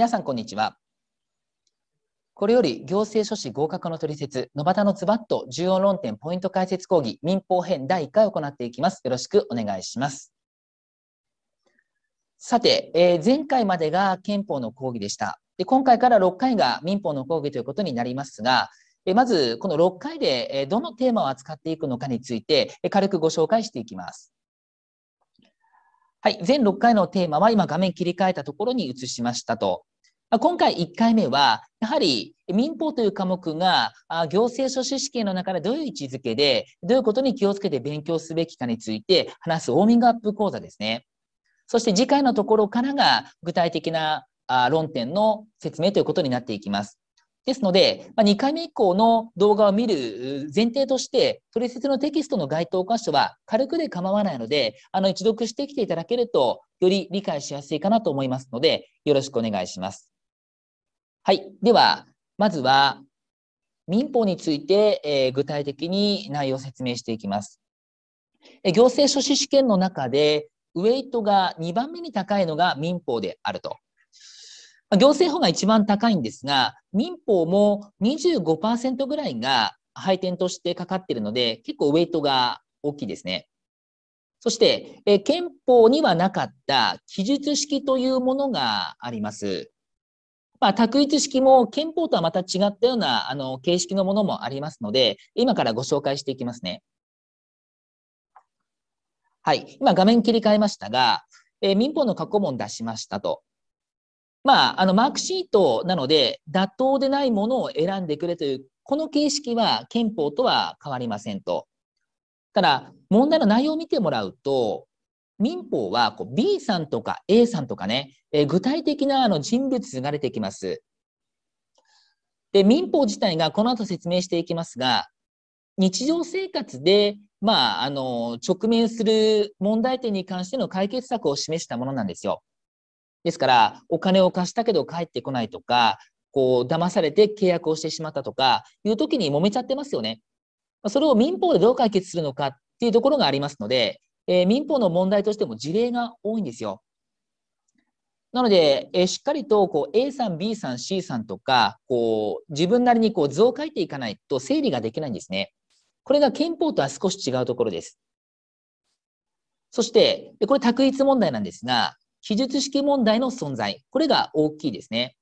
皆さんこんにちはこれより行政書士合格の取説野端のズバッと重要論点ポイント解説講義民法編第1回を行っていきますよろしくお願いしますさて、えー、前回までが憲法の講義でしたで今回から6回が民法の講義ということになりますがえまずこの6回でどのテーマを扱っていくのかについて軽くご紹介していきます。はい、全6回のテーマは今画面切り替えたところに移しましたと。今回1回目は、やはり民法という科目が行政書士試験の中でどういう位置づけで、どういうことに気をつけて勉強すべきかについて話すウォーミングアップ講座ですね。そして次回のところからが具体的な論点の説明ということになっていきます。ですので、2回目以降の動画を見る前提として、取説のテキストの該当箇所は軽くで構わないので、あの、一読してきていただけると、より理解しやすいかなと思いますので、よろしくお願いします。はい。では、まずは、民法について、えー、具体的に内容を説明していきます。え行政書士試験の中で、ウェイトが2番目に高いのが民法であると。行政法が一番高いんですが、民法も25%ぐらいが配点としてかかっているので、結構ウェイトが大きいですね。そして、え憲法にはなかった記述式というものがあります。まあ、択一式も憲法とはまた違ったようなあの形式のものもありますので、今からご紹介していきますね。はい、今画面切り替えましたが、えー、民法の過去問出しましたと。まあ、あのマークシートなので、妥当でないものを選んでくれという、この形式は憲法とは変わりませんと。ただ、問題の内容を見てもらうと、民法はこう B さんとか A さんとかね、え具体的なあの人物が出てきます。で、民法自体がこの後説明していきますが、日常生活で、まあ、あの、直面する問題点に関しての解決策を示したものなんですよ。ですから、お金を貸したけど返ってこないとか、こう、騙されて契約をしてしまったとか、いう時に揉めちゃってますよね。それを民法でどう解決するのかっていうところがありますので、えー、民法の問題としても事例が多いんですよ。なので、えー、しっかりとこう A さん、B さん、C さんとか、こう自分なりにこう図を書いていかないと整理ができないんですね。これが憲法とは少し違うところです。そして、これ択一問題なんですが、記述式問題の存在、これが大きいですね。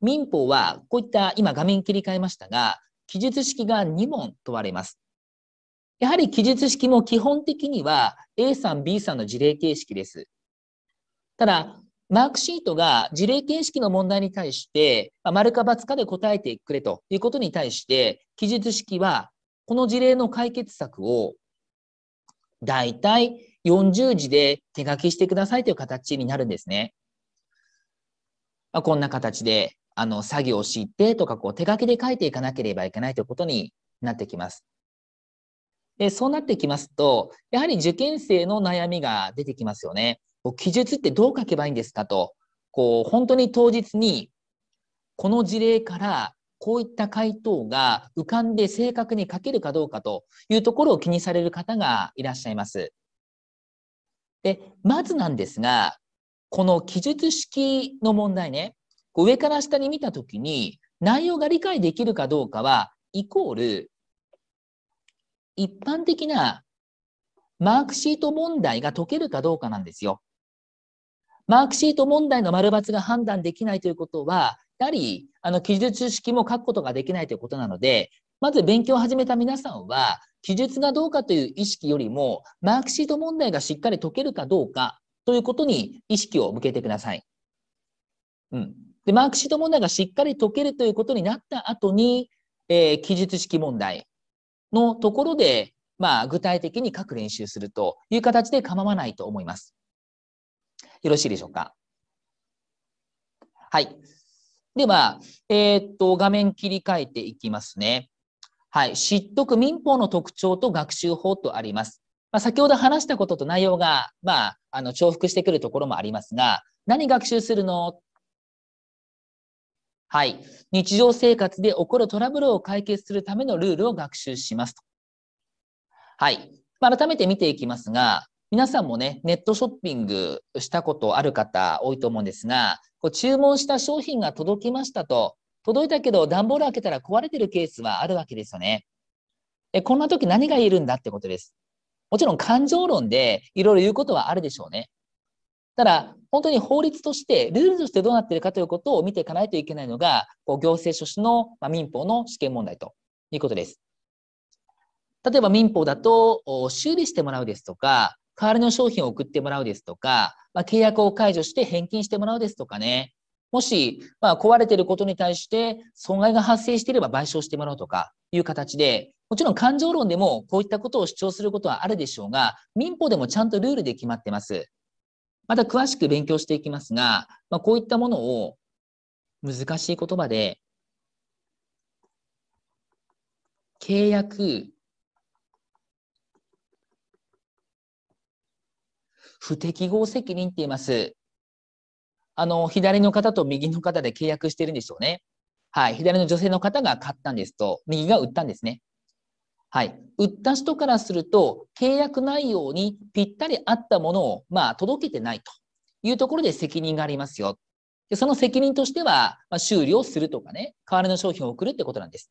民法はこういった今画面切り替えましたが、記述式が2問問われます。やはり記述式も基本的には A さん、B さんの事例形式です。ただ、マークシートが事例形式の問題に対して、まあ、丸か×かで答えてくれということに対して、記述式はこの事例の解決策をだいたい40字で手書きしてくださいという形になるんですね。まあ、こんな形であの作業を知ってとかこう手書きで書いていかなければいけないということになってきます。でそうなってきますと、やはり受験生の悩みが出てきますよね。記述ってどう書けばいいんですかと、こう本当に当日に、この事例からこういった回答が浮かんで正確に書けるかどうかというところを気にされる方がいらっしゃいます。で、まずなんですが、この記述式の問題ね、上から下に見たときに、内容が理解できるかどうかは、イコール一般的なマークシート問題が解けるかどうかなんですよ。マークシート問題の丸抜が判断できないということは、やはりあの記述式も書くことができないということなので、まず勉強を始めた皆さんは、記述がどうかという意識よりも、マークシート問題がしっかり解けるかどうかということに意識を向けてください。うん、でマークシート問題がしっかり解けるということになった後に、えー、記述式問題、のところで、まあ、具体的に各練習するという形で構わないと思います。よろしいでしょうか。はい。では、えー、っと、画面切り替えていきますね。はい。知っとく民法の特徴と学習法とあります。まあ、先ほど話したことと内容が、まあ、あの重複してくるところもありますが、何学習するのはい。日常生活で起こるトラブルを解決するためのルールを学習しますと。はい。改めて見ていきますが、皆さんもね、ネットショッピングしたことある方多いと思うんですが、こう注文した商品が届きましたと、届いたけど段ボール開けたら壊れてるケースはあるわけですよね。えこんな時何が言えるんだってことです。もちろん感情論でいろいろ言うことはあるでしょうね。ただ、本当に法律として、ルールとしてどうなっているかということを見ていかないといけないのが、こう行政書士の、ま民法の試験問題ということです。例えば民法だと、修理してもらうですとか、代わりの商品を送ってもらうですとか、ま契約を解除して返金してもらうですとかね、もし、まあ、壊れていることに対して損害が発生していれば賠償してもらうとかいう形で、もちろん感情論でもこういったことを主張することはあるでしょうが、民法でもちゃんとルールで決まってます。また詳しく勉強していきますが、まあ、こういったものを難しい言葉で契約不適合責任って言います。あの、左の方と右の方で契約してるんでしょうね。はい。左の女性の方が買ったんですと、右が売ったんですね。はい。売った人からすると、契約内容にぴったり合ったものを、まあ、届けてないというところで責任がありますよ。でその責任としては、まあ、修理をするとかね、代わりの商品を送るってことなんです。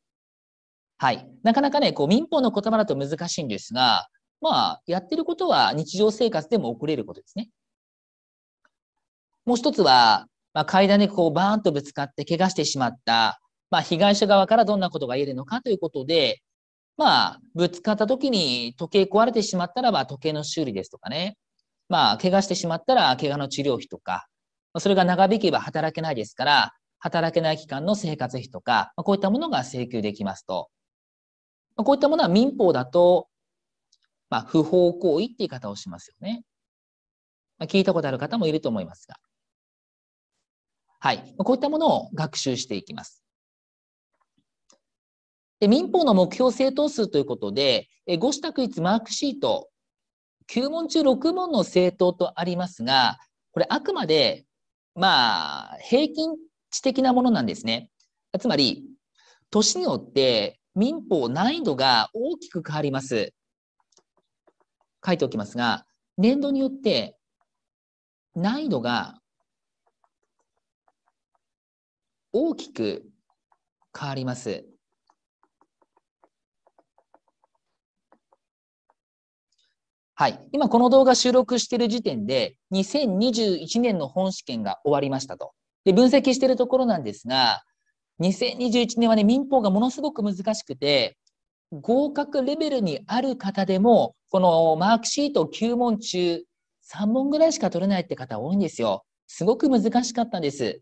はい。なかなかね、こう、民法の言葉だと難しいんですが、まあ、やってることは日常生活でも送れることですね。もう一つは、まあ、階段でこう、バーンとぶつかって怪我してしまった、まあ、被害者側からどんなことが言えるのかということで、まあ、ぶつかった時に時計壊れてしまったらば時計の修理ですとかね、まあ、怪我してしまったら怪我の治療費とか、それが長引けば働けないですから、働けない期間の生活費とか、こういったものが請求できますと。こういったものは民法だと、まあ、不法行為って言い方をしますよね。まあ、聞いたことある方もいると思いますが。はい。こういったものを学習していきます。で民法の目標正答数ということで、えご支度択一マークシート、9問中6問の正答とありますが、これあくまで、まあ、平均値的なものなんですね。つまり、年によって民法難易度が大きく変わります。書いておきますが、年度によって難易度が大きく変わります。はい、今この動画収録している時点で2021年の本試験が終わりましたと。で分析しているところなんですが2021年はね民法がものすごく難しくて合格レベルにある方でもこのマークシート9問中3問ぐらいしか取れないって方多いんですよ。すごく難しかったんです。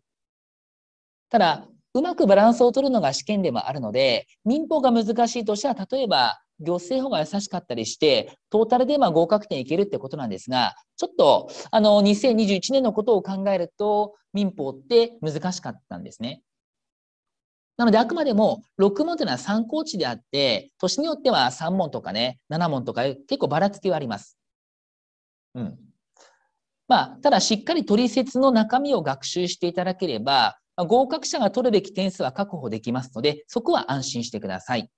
ただうまくバランスを取るのが試験でもあるので民法が難しいとしては例えば行政法が優しかったりして、トータルでまあ合格点いけるってことなんですが、ちょっとあの2021年のことを考えると、民法って難しかったんですね。なので、あくまでも6問というのは参考値であって、年によっては3問とかね、7問とか、結構ばらつきはあります。うん。まあ、ただしっかり取説の中身を学習していただければ、合格者が取るべき点数は確保できますので、そこは安心してください。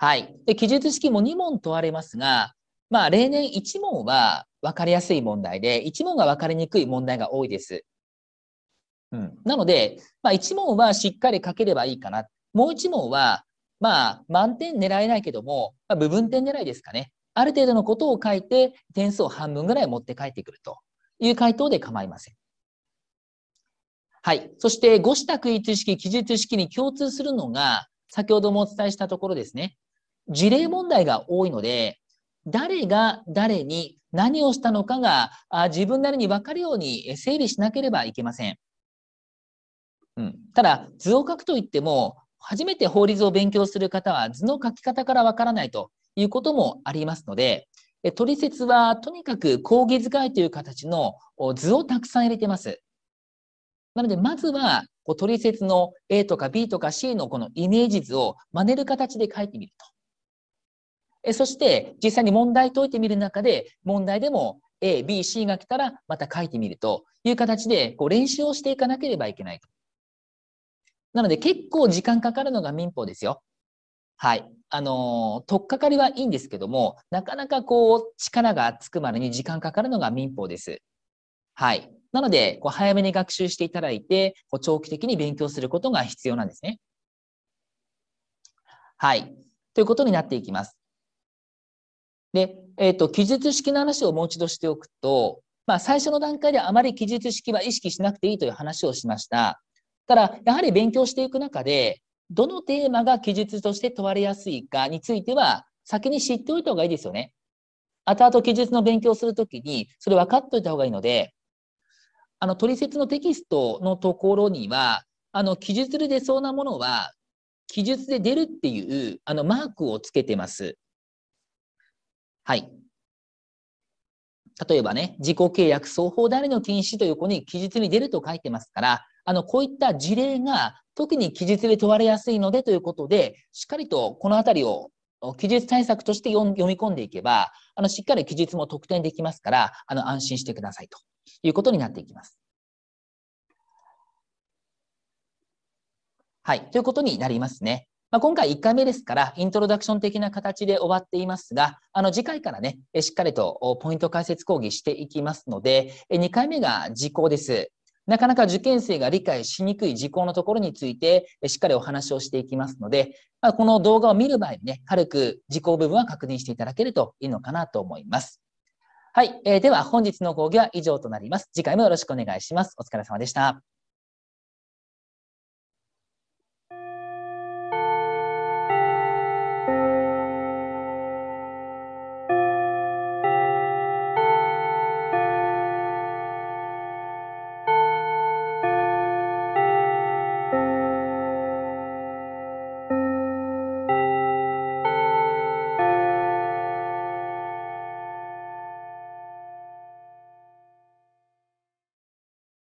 はい。で、記述式も2問問われますが、まあ、例年1問は分かりやすい問題で、1問が分かりにくい問題が多いです。うん。なので、まあ、1問はしっかり書ければいいかな。もう1問は、まあ、満点狙えないけども、まあ、部分点狙いですかね。ある程度のことを書いて、点数を半分ぐらい持って帰ってくるという回答で構いません。はい。そして、五支度一式、記述式に共通するのが、先ほどもお伝えしたところですね。事例問題が多いので、誰が誰に何をしたのかが自分なりに分かるように整理しなければいけません。うん、ただ図を書くといっても初めて法律を勉強する方は図の書き方から分からないということもありますので取説はとにかく講義使いという形の図をたくさん入れてます。なのでまずは取説の A とか B とか C のこのイメージ図を真似る形で書いてみると。えそして実際に問題解いてみる中で問題でも A、B、C が来たらまた書いてみるという形でこう練習をしていかなければいけないと。なので結構時間かかるのが民法ですよ。はい。あのー、取っかかりはいいんですけども、なかなかこう力がつくまでに時間かかるのが民法です。はい。なので、こう早めに学習していただいて、こう長期的に勉強することが必要なんですね。はい。ということになっていきます。で、えっ、ー、と、記述式の話をもう一度しておくと、まあ、最初の段階ではあまり記述式は意識しなくていいという話をしました。ただ、やはり勉強していく中で、どのテーマが記述として問われやすいかについては、先に知っておいた方がいいですよね。後々記述の勉強するときに、それ分かっておいた方がいいので、あの、取説のテキストのところには、あの、記述で出そうなものは、記述で出るっていう、あの、マークをつけてます。はい。例えばね、自己契約双方でありの禁止という子に記述に出ると書いてますから、あの、こういった事例が特に記述で問われやすいのでということで、しっかりとこのあたりを記述対策として読み込んでいけば、あの、しっかり記述も特定できますから、あの、安心してくださいということになっていきます。はい、ということになりますね。まあ、今回1回目ですから、イントロダクション的な形で終わっていますが、あの次回からね、しっかりとポイント解説講義していきますので、2回目が時効です。なかなか受験生が理解しにくい時効のところについて、しっかりお話をしていきますので、まあ、この動画を見る前にね、軽く時効部分は確認していただけるといいのかなと思います。はい、えー、では本日の講義は以上となります。次回もよろしくお願いします。お疲れ様でした。